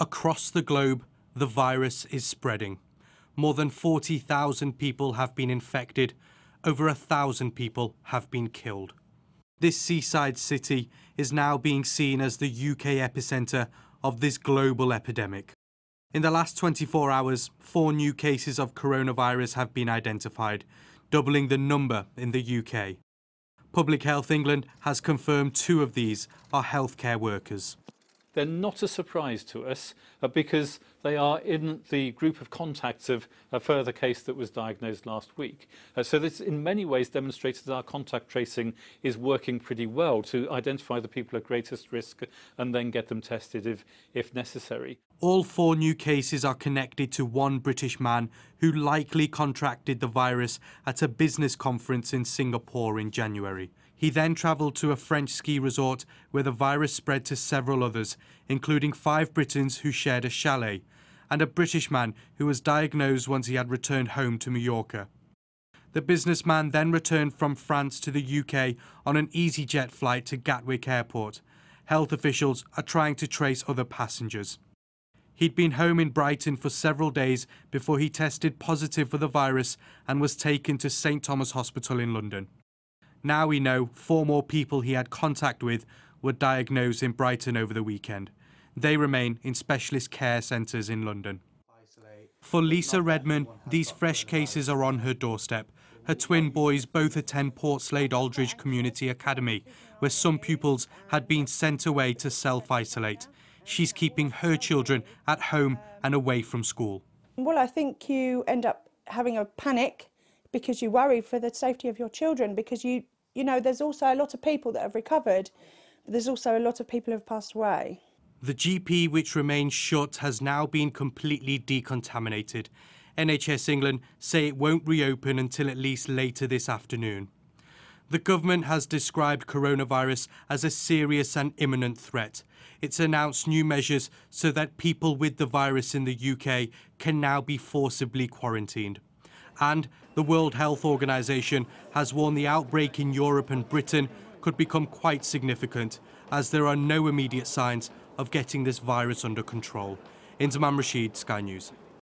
Across the globe, the virus is spreading. More than 40,000 people have been infected. Over a thousand people have been killed. This seaside city is now being seen as the UK epicentre of this global epidemic. In the last 24 hours, four new cases of coronavirus have been identified, doubling the number in the UK. Public Health England has confirmed two of these are healthcare workers. They're not a surprise to us uh, because they are in the group of contacts of a further case that was diagnosed last week. Uh, so this in many ways demonstrates that our contact tracing is working pretty well to identify the people at greatest risk and then get them tested if, if necessary. All four new cases are connected to one British man who likely contracted the virus at a business conference in Singapore in January. He then travelled to a French ski resort where the virus spread to several others, including five Britons who shared a chalet, and a British man who was diagnosed once he had returned home to Mallorca. The businessman then returned from France to the UK on an EasyJet flight to Gatwick Airport. Health officials are trying to trace other passengers. He'd been home in Brighton for several days before he tested positive for the virus and was taken to St Thomas Hospital in London. Now we know four more people he had contact with were diagnosed in Brighton over the weekend. They remain in specialist care centres in London. For Lisa Redman, these fresh cases are on her doorstep. Her twin boys both attend Portslade Aldridge Community Academy, where some pupils had been sent away to self-isolate. She's keeping her children at home and away from school. Well, I think you end up having a panic because you worry for the safety of your children because you you know there's also a lot of people that have recovered but there's also a lot of people who have passed away the GP which remains shut has now been completely decontaminated NHS England say it won't reopen until at least later this afternoon the government has described coronavirus as a serious and imminent threat. It's announced new measures so that people with the virus in the UK can now be forcibly quarantined. And the World Health Organization has warned the outbreak in Europe and Britain could become quite significant, as there are no immediate signs of getting this virus under control. Inzaman Rashid, Sky News.